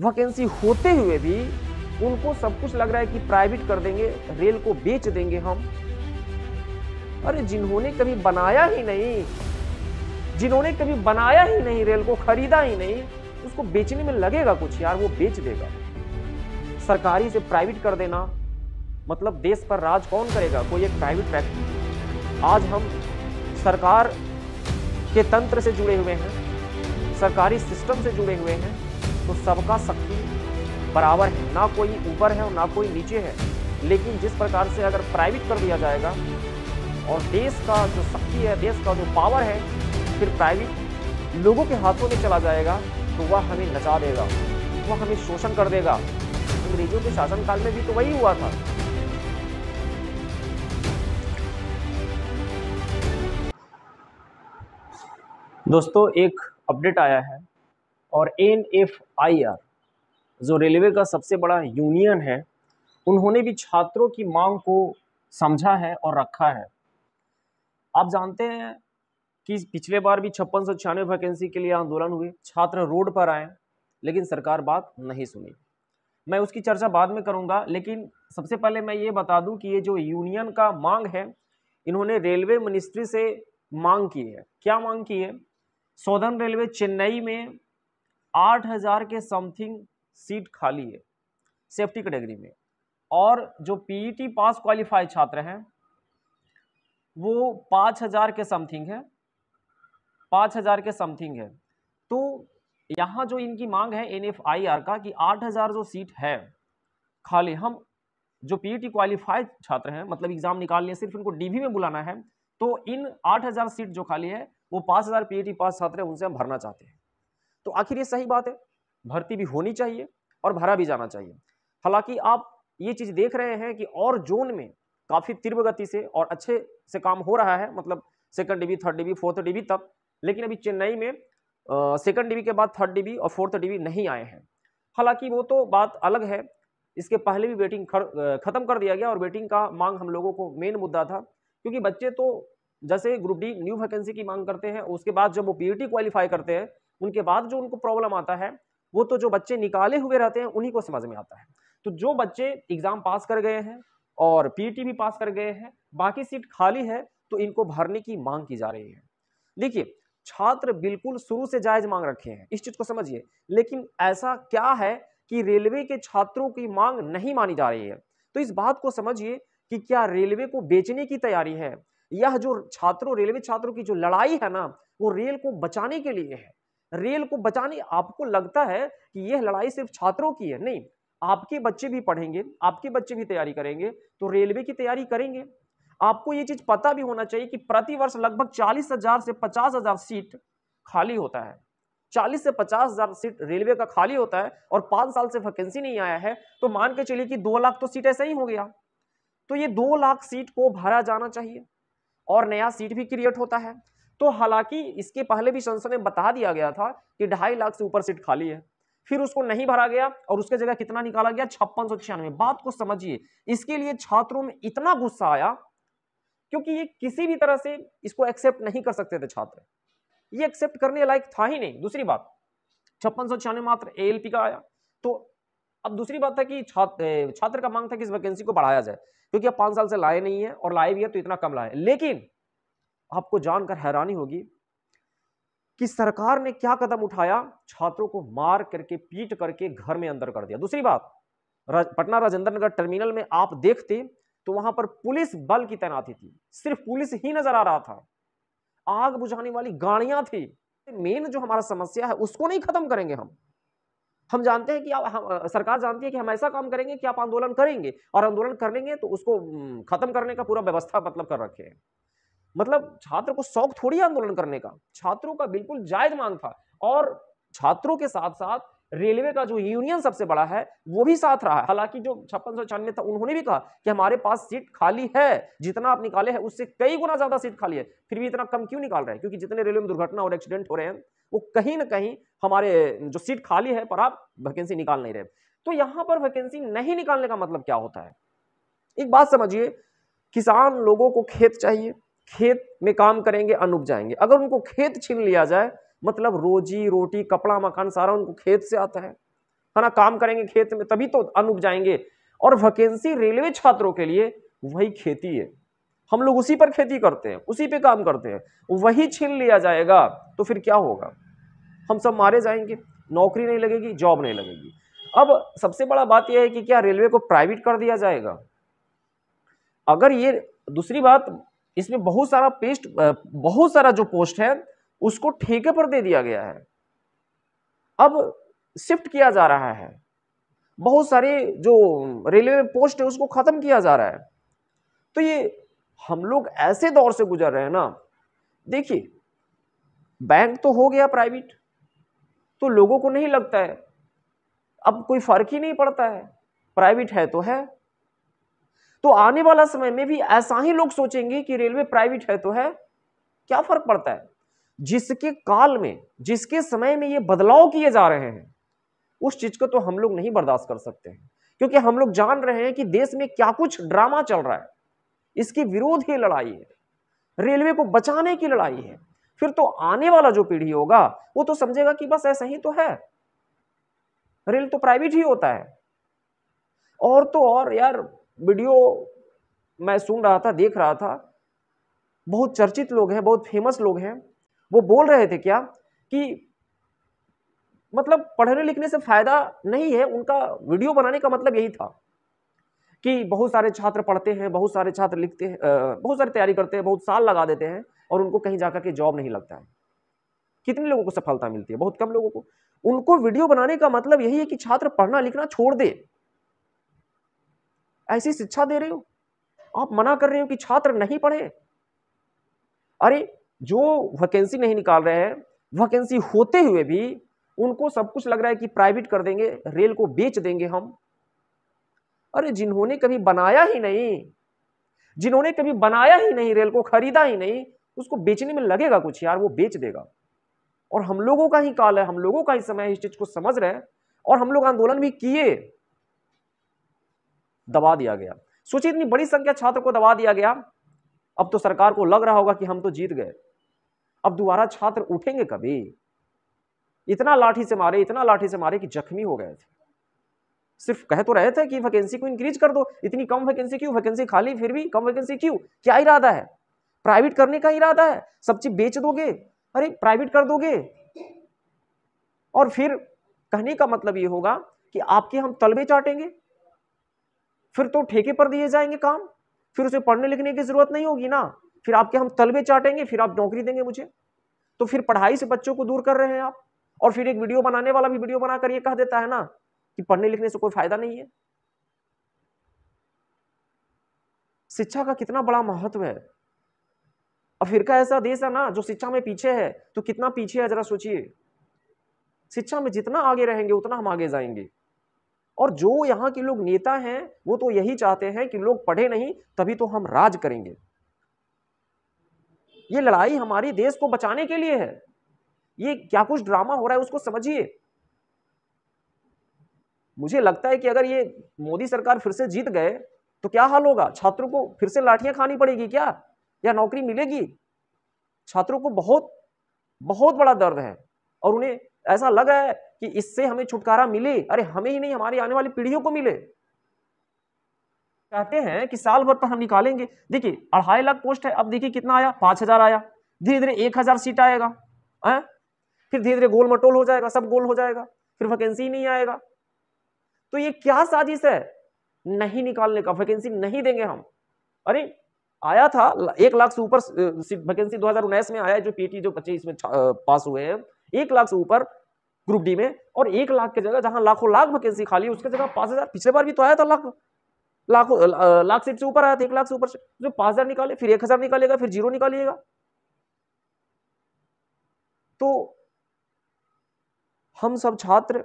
Vacancy होते हुए भी उनको सब कुछ लग रहा है कि प्राइवेट कर देंगे रेल को बेच देंगे हम अरे जिन्होंने कभी बनाया ही नहीं जिन्होंने कभी बनाया ही नहीं रेल को खरीदा ही नहीं उसको बेचने में लगेगा कुछ यार वो बेच देगा सरकारी से प्राइवेट कर देना मतलब देश पर राज कौन करेगा कोई एक प्राइवेट फैक्ट्री आज हम सरकार के तंत्र से जुड़े हुए हैं सरकारी सिस्टम से जुड़े हुए हैं तो सबका शक्ति बराबर है ना कोई ऊपर है और ना कोई नीचे है लेकिन जिस प्रकार से अगर प्राइवेट कर दिया जाएगा और देश का जो शक्ति है देश का जो पावर है फिर प्राइवेट लोगों के हाथों में चला जाएगा तो वह हमें नचा देगा वह हमें शोषण कर देगा अंग्रेजों के शासनकाल में भी तो वही हुआ था दोस्तों एक अपडेट आया है और एन एफ आई आर जो रेलवे का सबसे बड़ा यूनियन है उन्होंने भी छात्रों की मांग को समझा है और रखा है आप जानते हैं कि पिछले बार भी छप्पन सौ छियानवे वैकेंसी के लिए आंदोलन हुए छात्र रोड पर आए लेकिन सरकार बात नहीं सुनी मैं उसकी चर्चा बाद में करूंगा लेकिन सबसे पहले मैं ये बता दूं कि ये जो यूनियन का मांग है इन्होंने रेलवे मिनिस्ट्री से मांग की है क्या मांग की है सौदर्न रेलवे चेन्नई में आठ हज़ार के समथिंग सीट खाली है सेफ्टी कैटेगरी में और जो पीईटी e पास क्वालिफाइड छात्र हैं वो पाँच हज़ार के समथिंग है पाँच हज़ार के समथिंग है तो यहाँ जो इनकी मांग है एन का कि आठ हज़ार जो सीट है खाली हम जो पीईटी e क्वालिफाइड छात्र हैं मतलब एग्ज़ाम निकाल लिए सिर्फ इनको डीवी में बुलाना है तो इन आठ हज़ार सीट जो खाली है वो पाँच हज़ार पीईटी e पास छात्र हैं उनसे हम भरना चाहते हैं तो आखिर ये सही बात है भर्ती भी होनी चाहिए और भरा भी जाना चाहिए हालांकि आप ये चीज़ देख रहे हैं कि और जोन में काफ़ी तीव्र गति से और अच्छे से काम हो रहा है मतलब second DV third DV fourth DV तक लेकिन अभी चेन्नई में सेकंड डिबी के बाद थर्ड डिवी और फोर्थ डिवी नहीं आए हैं हालांकि वो तो बात अलग है इसके पहले भी वेटिंग ख़त्म कर दिया गया और वेटिंग का मांग हम लोगों को मेन मुद्दा था क्योंकि बच्चे तो जैसे ग्रुप डी न्यू वैकेंसी की मांग करते हैं उसके बाद जब वो पीईटी क्वालिफाई करते हैं उनके बाद जो उनको प्रॉब्लम आता है वो तो जो बच्चे निकाले हुए रहते हैं उन्हीं को समझ में आता है तो जो बच्चे एग्ज़ाम पास कर गए हैं और पीटी e भी पास कर गए हैं बाकी सीट खाली है तो इनको भरने की मांग की जा रही है देखिए छात्र बिल्कुल शुरू से जायज मांग रखे हैं इस चीज़ को समझिए लेकिन ऐसा क्या है कि रेलवे के छात्रों की मांग नहीं मानी जा रही है तो इस बात को समझिए कि क्या रेलवे को बेचने की तैयारी है यह जो छात्रों रेलवे छात्रों की जो लड़ाई है ना वो रेल को बचाने के लिए है रेल को बचाने आपको लगता है कि यह लड़ाई सिर्फ छात्रों की है नहीं आपके बच्चे भी पढ़ेंगे आपके बच्चे भी तैयारी करेंगे तो रेलवे की तैयारी करेंगे आपको ये चीज पता भी होना चाहिए कि वर्ष लगभग चालीस हजार से पचास हजार सीट खाली होता है चालीस से पचास हजार सीट रेलवे का खाली होता है और पांच साल से वैकेंसी नहीं आया है तो मान के चलिए कि दो लाख तो सीट ऐसा ही हो गया तो ये दो लाख सीट को भरा जाना चाहिए और नया सीट भी क्रिएट होता है तो हालांकि इसके पहले भी संसद में बता दिया गया था कि ढाई लाख से ऊपर सीट खाली है फिर उसको नहीं भरा गया और उसके जगह कितना निकाला गया छप्पन सौ छियानवे बात को समझिए इसके लिए छात्रों में इतना गुस्सा आया क्योंकि ये किसी भी तरह से इसको एक्सेप्ट नहीं कर सकते थे छात्र ये एक्सेप्ट करने लायक था ही नहीं दूसरी बात छप्पन सौ छियानवे मात्र एएलपी का आया तो अब दूसरी बात था कि छात्र छात्र का मांग था कि इस वैकेंसी को बढ़ाया जाए क्योंकि अब पांच साल से लाए नहीं है और लाए भी है तो इतना कम लाए लेकिन आपको जानकर हैरानी होगी कि सरकार ने क्या कदम उठाया छात्रों को मार करके पीट करके घर में अंदर कर दिया दूसरी बात राज, पटना राजेंद्र नगर टर्मिनल में आप देखते तो वहां पर पुलिस बल की तैनाती थी सिर्फ पुलिस ही नजर आ रहा था आग बुझाने वाली गाड़ियां थी मेन जो हमारा समस्या है उसको नहीं खत्म करेंगे हम हम जानते हैं कि आप हम, सरकार जानती है कि हम ऐसा काम करेंगे कि आप आंदोलन करेंगे और आंदोलन करेंगे तो उसको खत्म करने का पूरा व्यवस्था मतलब कर रखे हैं मतलब छात्र को शौक थोड़ी आंदोलन करने का छात्रों का बिल्कुल जायज मांग था और छात्रों के साथ साथ रेलवे का जो यूनियन सबसे बड़ा है वो भी साथ रहा है हालांकि जो छप्पन सौ छियानवे था उन्होंने भी कहा कि हमारे पास सीट खाली है जितना आप निकाले हैं उससे कई गुना ज्यादा सीट खाली है फिर भी इतना कम क्यों निकाल रहे हैं क्योंकि जितने रेलवे में दुर्घटना और एक्सीडेंट हो रहे हैं वो कहीं ना कहीं हमारे जो सीट खाली है पर आप वैकेंसी निकाल नहीं रहे तो यहां पर वैकेंसी नहीं निकालने का मतलब क्या होता है एक बात समझिए किसान लोगों को खेत चाहिए खेत में काम करेंगे उप जाएंगे अगर उनको खेत छीन लिया जाए मतलब रोजी रोटी कपड़ा मकान सारा उनको खेत से आता है है ना काम करेंगे खेत में तभी तो उप जाएंगे और वैकेंसी रेलवे छात्रों के लिए वही खेती है हम लोग उसी पर खेती करते हैं उसी पे काम करते हैं वही छीन लिया जाएगा तो फिर क्या होगा हम सब मारे जाएंगे नौकरी नहीं लगेगी जॉब नहीं लगेगी अब सबसे बड़ा बात यह है कि क्या रेलवे को प्राइवेट कर दिया जाएगा अगर ये दूसरी बात इसमें बहुत सारा पेस्ट बहुत सारा जो पोस्ट है उसको ठेके पर दे दिया गया है अब शिफ्ट किया जा रहा है बहुत सारे जो रेलवे पोस्ट है उसको खत्म किया जा रहा है तो ये हम लोग ऐसे दौर से गुजर रहे हैं ना देखिए बैंक तो हो गया प्राइवेट तो लोगों को नहीं लगता है अब कोई फर्क ही नहीं पड़ता है प्राइवेट है तो है तो आने वाला समय में भी ऐसा ही लोग सोचेंगे कि रेलवे प्राइवेट है तो है क्या फर्क पड़ता है जिसके काल में जिसके समय में ये बदलाव किए जा रहे हैं उस चीज को तो हम लोग नहीं बर्दाश्त कर सकते हैं क्योंकि हम लोग जान रहे हैं कि देश में क्या कुछ ड्रामा चल रहा है इसके विरोध की लड़ाई है रेलवे को बचाने की लड़ाई है फिर तो आने वाला जो पीढ़ी होगा वो तो समझेगा कि बस ऐसा ही तो है रेल तो प्राइवेट ही होता है और तो और यार वीडियो मैं सुन रहा था देख रहा था बहुत चर्चित लोग हैं बहुत फेमस लोग हैं वो बोल रहे थे क्या कि मतलब पढ़ने लिखने से फायदा नहीं है उनका वीडियो बनाने का मतलब यही था कि बहुत सारे छात्र पढ़ते हैं बहुत सारे छात्र लिखते हैं बहुत सारी तैयारी करते हैं बहुत साल लगा देते हैं और उनको कहीं जाकर के जॉब नहीं लगता है कितने लोगों को सफलता मिलती है बहुत कम लोगों को उनको वीडियो बनाने का मतलब यही है कि छात्र पढ़ना लिखना छोड़ दे ऐसी शिक्षा दे रहे हो आप मना कर रहे हो कि छात्र नहीं पढ़े अरे जो वैकेंसी नहीं निकाल रहे हैं वैकेंसी होते हुए भी उनको सब कुछ लग रहा है कि प्राइवेट कर देंगे रेल को बेच देंगे हम अरे जिन्होंने कभी बनाया ही नहीं जिन्होंने कभी बनाया ही नहीं रेल को खरीदा ही नहीं उसको बेचने में लगेगा कुछ यार वो बेच देगा और हम लोगों का ही काल है हम लोगों का ही समय इस चीज को समझ रहे हैं और हम लोग आंदोलन भी किए दबा दिया गया सोचिए इतनी बड़ी संख्या छात्र को दबा दिया गया अब तो सरकार को लग रहा होगा कि हम तो जीत गए अब दोबारा छात्र उठेंगे कभी इतना लाठी से मारे इतना लाठी से मारे कि जख्मी हो गए थे सिर्फ कह तो रहे थे कि वैकेंसी को इंक्रीज कर दो इतनी कम वैकेंसी क्यों वैकेंसी खाली फिर भी कम वैकेंसी क्यों क्या इरादा है प्राइवेट करने का इरादा है सब चीज बेच दोगे अरे प्राइवेट कर दोगे और फिर कहने का मतलब ये होगा कि आपके हम तलबे चाटेंगे फिर तो ठेके पर दिए जाएंगे काम फिर उसे पढ़ने लिखने की जरूरत नहीं होगी ना फिर आपके हम तलबे चाटेंगे फिर आप नौकरी देंगे मुझे तो फिर पढ़ाई से बच्चों को दूर कर रहे हैं आप और फिर एक वीडियो बनाने वाला भी वीडियो बनाकर ये कह देता है ना कि पढ़ने लिखने से कोई फायदा नहीं है शिक्षा का कितना बड़ा महत्व है अफ्रीका ऐसा देश है ना जो शिक्षा में पीछे है तो कितना पीछे है जरा सोचिए शिक्षा में जितना आगे रहेंगे उतना हम आगे जाएंगे और जो यहाँ के लोग नेता हैं वो तो यही चाहते हैं कि लोग पढ़े नहीं तभी तो हम राज करेंगे ये लड़ाई हमारी देश को बचाने के लिए है ये क्या कुछ ड्रामा हो रहा है उसको समझिए मुझे लगता है कि अगर ये मोदी सरकार फिर से जीत गए तो क्या हाल होगा छात्रों को फिर से लाठियां खानी पड़ेगी क्या या नौकरी मिलेगी छात्रों को बहुत बहुत बड़ा दर्द है और उन्हें ऐसा लग रहा है कि इससे हमें छुटकारा मिले अरे हमें ही नहीं हमारी आने वाली पीढ़ियों को मिले कहते हैं कि साल भर पर तो हम निकालेंगे देखिए अढ़ाई लाख पोस्ट है अब देखिए कितना आया पांच हजार आया धीरे धीरे एक हजार सीट आएगा है फिर धीरे धीरे गोल मटोल हो जाएगा सब गोल हो जाएगा फिर वैकेंसी नहीं आएगा तो ये क्या साजिश है नहीं निकालने का वैकेंसी नहीं देंगे हम अरे आया था एक लाख से ऊपर वैकेंसी दो में आया जो पीटी जो बच्चे इसमें पास हुए हैं एक लाख से ऊपर ग्रुप डी में और एक लाख की जगह जहां लाखों लाख वैकेंसी खाली है उसके जगह पांच हजार पिछले बार भी तो आया था लाख लाखों लाख सीट से ऊपर आया था एक लाख से ऊपर जो पांच हजार निकाले फिर एक हजार निकालेगा फिर जीरो निकालिएगा तो हम सब छात्र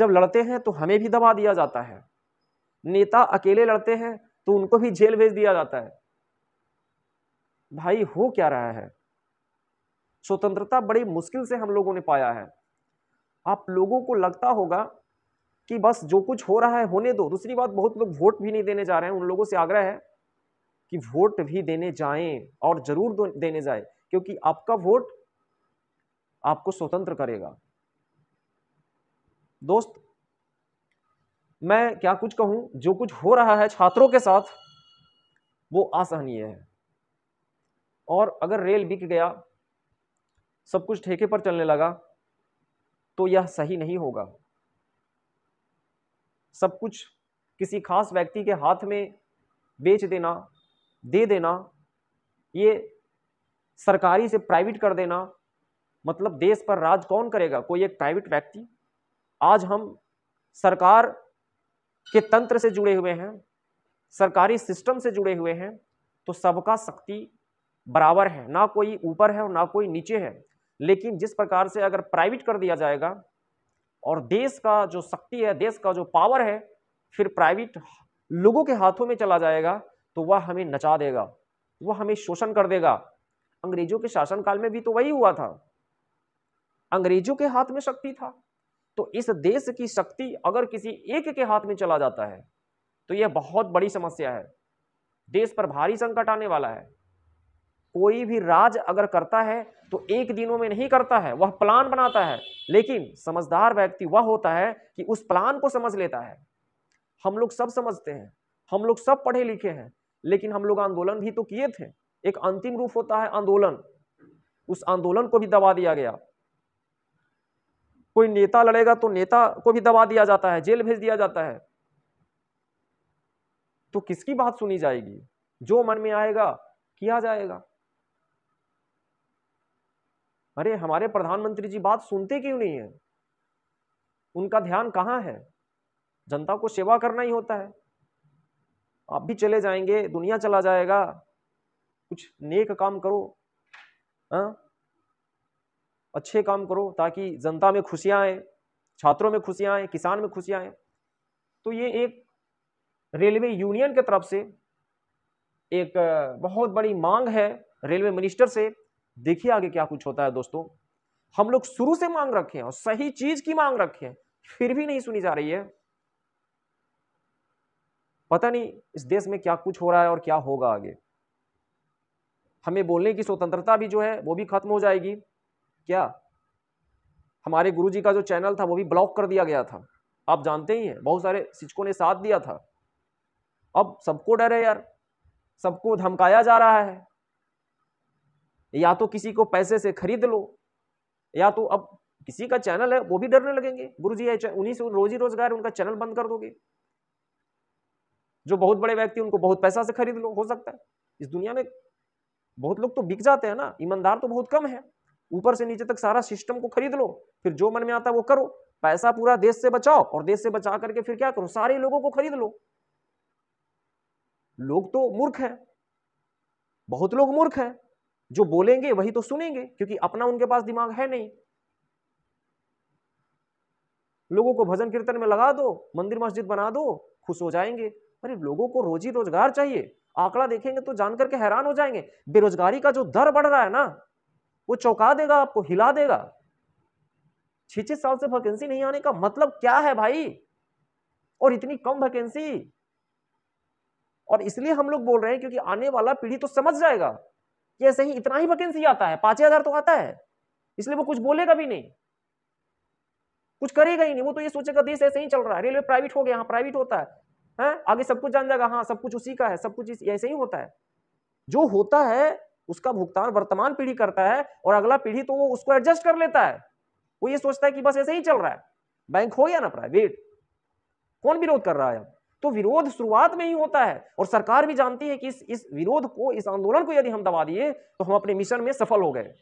जब लड़ते हैं तो हमें भी दबा दिया जाता है नेता अकेले लड़ते हैं तो उनको भी जेल भेज दिया जाता है भाई हो क्या रहा है स्वतंत्रता बड़ी मुश्किल से हम लोगों ने पाया है आप लोगों को लगता होगा कि बस जो कुछ हो रहा है होने दो दूसरी बात बहुत लोग वोट भी नहीं देने जा रहे हैं उन लोगों से आग्रह है कि वोट भी देने जाएं और जरूर देने जाए क्योंकि आपका वोट आपको स्वतंत्र करेगा दोस्त मैं क्या कुछ कहूं जो कुछ हो रहा है छात्रों के साथ वो असहनीय है और अगर रेल बिक गया सब कुछ ठेके पर चलने लगा तो यह सही नहीं होगा सब कुछ किसी खास व्यक्ति के हाथ में बेच देना दे देना ये सरकारी से प्राइवेट कर देना मतलब देश पर राज कौन करेगा कोई एक प्राइवेट व्यक्ति आज हम सरकार के तंत्र से जुड़े हुए हैं सरकारी सिस्टम से जुड़े हुए हैं तो सबका शक्ति बराबर है ना कोई ऊपर है और ना कोई नीचे है लेकिन जिस प्रकार से अगर प्राइवेट कर दिया जाएगा और देश का जो शक्ति है देश का जो पावर है फिर प्राइवेट लोगों के हाथों में चला जाएगा तो वह हमें नचा देगा वह हमें शोषण कर देगा अंग्रेजों के शासनकाल में भी तो वही हुआ था अंग्रेजों के हाथ में शक्ति था तो इस देश की शक्ति अगर किसी एक के हाथ में चला जाता है तो यह बहुत बड़ी समस्या है देश पर भारी संकट आने वाला है कोई भी राज अगर करता है तो एक दिनों में नहीं करता है वह प्लान बनाता है लेकिन समझदार व्यक्ति वह होता है कि उस प्लान को समझ लेता है हम लोग सब समझते हैं हम लोग सब पढ़े लिखे हैं लेकिन हम लोग आंदोलन भी तो किए थे एक अंतिम रूप होता है आंदोलन उस आंदोलन को भी दबा दिया गया कोई नेता लड़ेगा तो नेता को भी दबा दिया जाता है जेल भेज दिया जाता है तो किसकी बात सुनी जाएगी जो मन में आएगा किया जाएगा अरे हमारे प्रधानमंत्री जी बात सुनते क्यों नहीं है उनका ध्यान कहाँ है जनता को सेवा करना ही होता है आप भी चले जाएंगे दुनिया चला जाएगा कुछ नेक काम करो आ? हाँ? अच्छे काम करो ताकि जनता में खुशियाँ आए छात्रों में खुशियाँ आए किसान में खुशियाँ आए तो ये एक रेलवे यूनियन के तरफ से एक बहुत बड़ी मांग है रेलवे मिनिस्टर से देखिए आगे क्या कुछ होता है दोस्तों हम लोग शुरू से मांग रखे हैं और सही चीज की मांग रखे हैं फिर भी नहीं सुनी जा रही है पता नहीं इस देश में क्या कुछ हो रहा है और क्या होगा आगे हमें बोलने की स्वतंत्रता भी जो है वो भी खत्म हो जाएगी क्या हमारे गुरुजी का जो चैनल था वो भी ब्लॉक कर दिया गया था आप जानते ही हैं बहुत सारे शिक्षकों ने साथ दिया था अब सबको डर है यार सबको धमकाया जा रहा है या तो किसी को पैसे से खरीद लो या तो अब किसी का चैनल है वो भी डरने लगेंगे गुरु जी उन्हीं से रोजी रोजगार उनका चैनल बंद कर दोगे जो बहुत बड़े व्यक्ति उनको बहुत पैसा से खरीद लो हो सकता है इस दुनिया में बहुत लोग तो बिक जाते हैं ना ईमानदार तो बहुत कम है ऊपर से नीचे तक सारा सिस्टम को खरीद लो फिर जो मन में आता है वो करो पैसा पूरा देश से बचाओ और देश से बचा करके फिर क्या करो सारे लोगों को खरीद लो लोग तो मूर्ख हैं बहुत लोग मूर्ख हैं जो बोलेंगे वही तो सुनेंगे क्योंकि अपना उनके पास दिमाग है नहीं लोगों को भजन कीर्तन में लगा दो मंदिर मस्जिद बना दो खुश हो जाएंगे अरे लोगों को रोजी रोजगार चाहिए आंकड़ा देखेंगे तो जान करके हैरान हो जाएंगे बेरोजगारी का जो दर बढ़ रहा है ना वो चौंका देगा आपको हिला देगा छह छह साल से वैकेंसी नहीं आने का मतलब क्या है भाई और इतनी कम वैकेंसी और इसलिए हम लोग बोल रहे हैं क्योंकि आने वाला पीढ़ी तो समझ जाएगा ये ही इतना ही वैकेंसी आता है पांच हजार तो आता है इसलिए वो कुछ बोलेगा भी नहीं कुछ करेगा ही नहीं वो तो ये सोचेगा देश ऐसे ही चल रहा है रेलवे प्राइवेट हो गया हाँ प्राइवेट होता है हा? आगे सब कुछ जान जाएगा हाँ सब कुछ उसी का है सब कुछ ऐसे ही होता है जो होता है उसका भुगतान वर्तमान पीढ़ी करता है और अगला पीढ़ी तो वो उसको एडजस्ट कर लेता है वो ये सोचता है कि बस ऐसे ही चल रहा है बैंक हो या ना प्राइवेट कौन विरोध कर रहा है अब तो विरोध शुरुआत में ही होता है और सरकार भी जानती है कि इस इस विरोध को इस आंदोलन को यदि हम दबा दिए तो हम अपने मिशन में सफल हो गए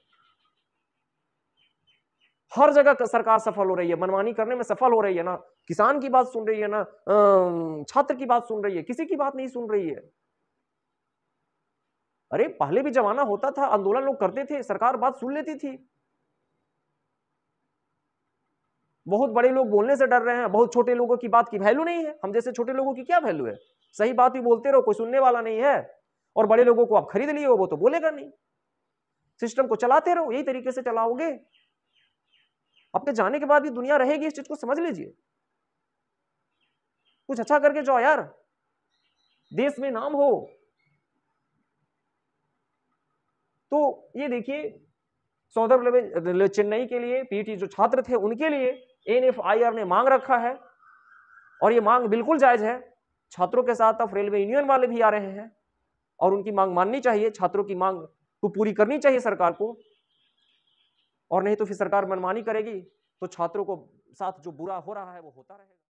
हर जगह सरकार सफल हो रही है मनमानी करने में सफल हो रही है ना किसान की बात सुन रही है ना छात्र की बात सुन रही है किसी की बात नहीं सुन रही है अरे पहले भी जमाना होता था आंदोलन लोग करते थे सरकार बात सुन लेती थी बहुत बड़े लोग बोलने से डर रहे हैं बहुत छोटे लोगों की बात की वैल्यू नहीं है हम जैसे छोटे लोगों की क्या वैल्यू है सही बात ही बोलते रहो कोई सुनने वाला नहीं है और बड़े लोगों को आप खरीद लिए हो वो तो बोलेगा नहीं सिस्टम को चलाते रहो यही तरीके से चलाओगे आपके तो जाने के बाद भी दुनिया रहेगी इस चीज को समझ लीजिए कुछ अच्छा करके जाओ यार देश में नाम हो तो ये देखिए सौदर्भ चेन्नई के लिए पीटी जो छात्र थे उनके लिए एन एफ आई आर ने मांग रखा है और ये मांग बिल्कुल जायज है छात्रों के साथ अब रेलवे यूनियन वाले भी आ रहे हैं और उनकी मांग माननी चाहिए छात्रों की मांग को तो पूरी करनी चाहिए सरकार को और नहीं तो फिर सरकार मनमानी करेगी तो छात्रों को साथ जो बुरा हो रहा है वो होता रहेगा